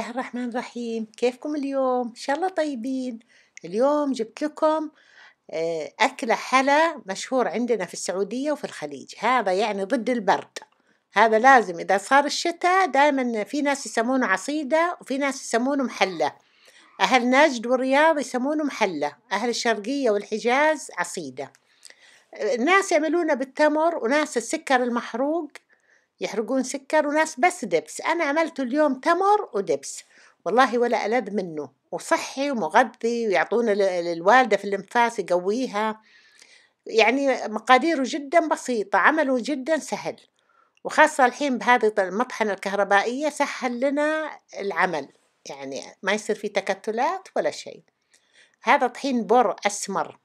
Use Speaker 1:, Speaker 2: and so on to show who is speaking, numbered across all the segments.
Speaker 1: الله الرحمن الرحيم كيفكم اليوم ان شاء الله طيبين اليوم جبت لكم آه، أكلة حلا مشهور عندنا في السعودية وفي الخليج هذا يعني ضد البرد هذا لازم إذا صار الشتاء دائما في ناس يسمونه عصيدة وفي ناس يسمونه محلة أهل نجد والرياض يسمونه محلة أهل الشرقية والحجاز عصيدة ناس يعملونه بالتمر وناس السكر المحروق يحرقون سكر وناس بس دبس أنا عملته اليوم تمر ودبس والله ولا ألذ منه وصحي ومغذي ويعطونا للوالدة في الإنفاس يقويها يعني مقاديره جدا بسيطة عمله جدا سهل وخاصة الحين بهذه المطحنة الكهربائية سهل لنا العمل يعني ما يصير في تكتلات ولا شيء هذا طحين بر أسمر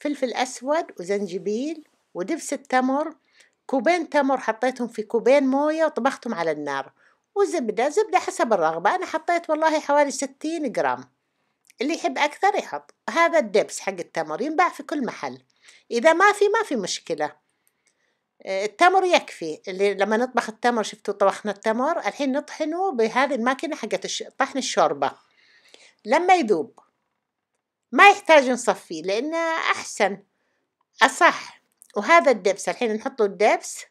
Speaker 1: فلفل أسود وزنجبيل ودبس التمر كوبين تمر حطيتهم في كوبين موية وطبختهم على النار وزبدة زبدة حسب الرغبة أنا حطيت والله حوالي ستين جرام اللي يحب أكثر يحط هذا الدبس حق التمر ينباع في كل محل إذا ما في ما في مشكلة آه، التمر يكفي اللي لما نطبخ التمر شفتوا طبخنا التمر الحين نطحنه بهذه الماكينة حقت طحن الشوربة لما يذوب ما يحتاج نصفيه لأنه أحسن أصح وهذا الدبس الحين نحطه الدبس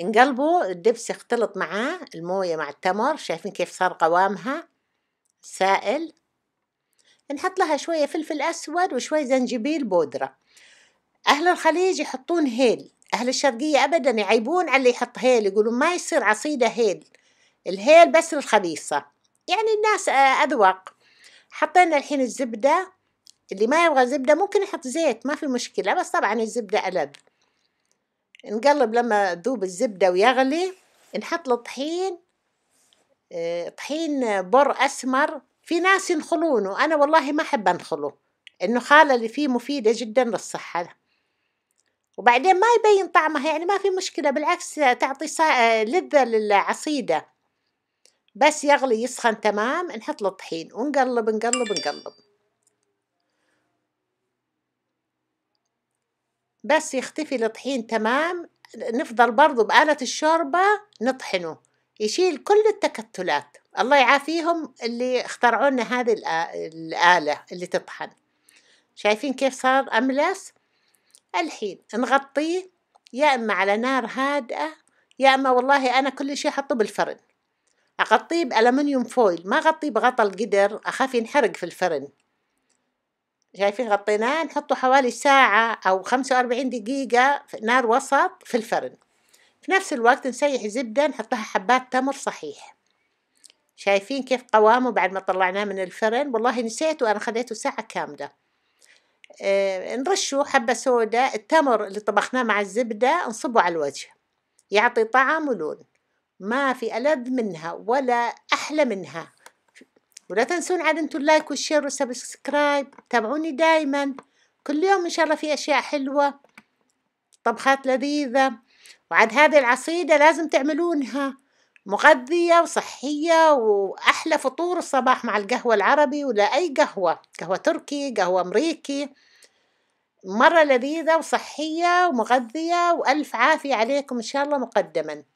Speaker 1: نقلبه الدبس يختلط معاه الموية مع التمر شايفين كيف صار قوامها سائل نحط لها شوية فلفل أسود وشوية زنجبيل بودرة أهل الخليج يحطون هيل أهل الشرقية أبدا يعيبون على اللي يحط هيل يقولون ما يصير عصيدة هيل الهيل بس الخبيصة يعني الناس أذوق حطينا الحين الزبدة اللي ما يبغى زبدة ممكن يحط زيت ما في مشكلة بس طبعا الزبدة ألذ نقلب لما تذوب الزبدة ويغلي نحط له طحين آه، طحين بر أسمر في ناس ينخلونه أنا والله ما أحب أنخله النخالة اللي فيه مفيدة جدا للصحة وبعدين ما يبين طعمها يعني ما في مشكلة بالعكس تعطي آه، لذة للعصيدة بس يغلي يسخن تمام نحط له طحين ونقلب نقلب نقلب بس يختفي الطحين تمام نفضل برضه بآلة الشوربة نطحنه يشيل كل التكتلات الله يعافيهم اللي اخترعوا لنا هذه الآلة اللي تطحن شايفين كيف صار أملس الحين نغطيه يا إما على نار هادئة يا إما والله أنا كل شيء حطه بالفرن أغطيه بألمنيوم فويل ما أغطيه بغطا القدر أخاف ينحرق في الفرن شايفين غطيناه نحطه حوالي ساعة أو خمسة وأربعين دقيقة في نار وسط في الفرن في نفس الوقت نسيح زبدة نحط لها حبات تمر صحيح شايفين كيف قوامه بعد ما طلعناه من الفرن والله نسيته أنا خذيته ساعة كاملة آه نرشه حبة سوداء التمر اللي طبخناه مع الزبدة نصبه على الوجه يعطي طعم ولون ما في ألذ منها ولا أحلى منها ولا تنسون عاد انتم اللايك والشير والسبسكرايب تابعوني دايما كل يوم ان شاء الله في اشياء حلوه طبخات لذيذه وعاد هذه العصيده لازم تعملونها مغذية وصحية وأحلى فطور الصباح مع القهوة العربي ولا أي قهوة قهوة تركي قهوة أمريكي مرة لذيذة وصحية ومغذية وألف عافية عليكم إن شاء الله مقدما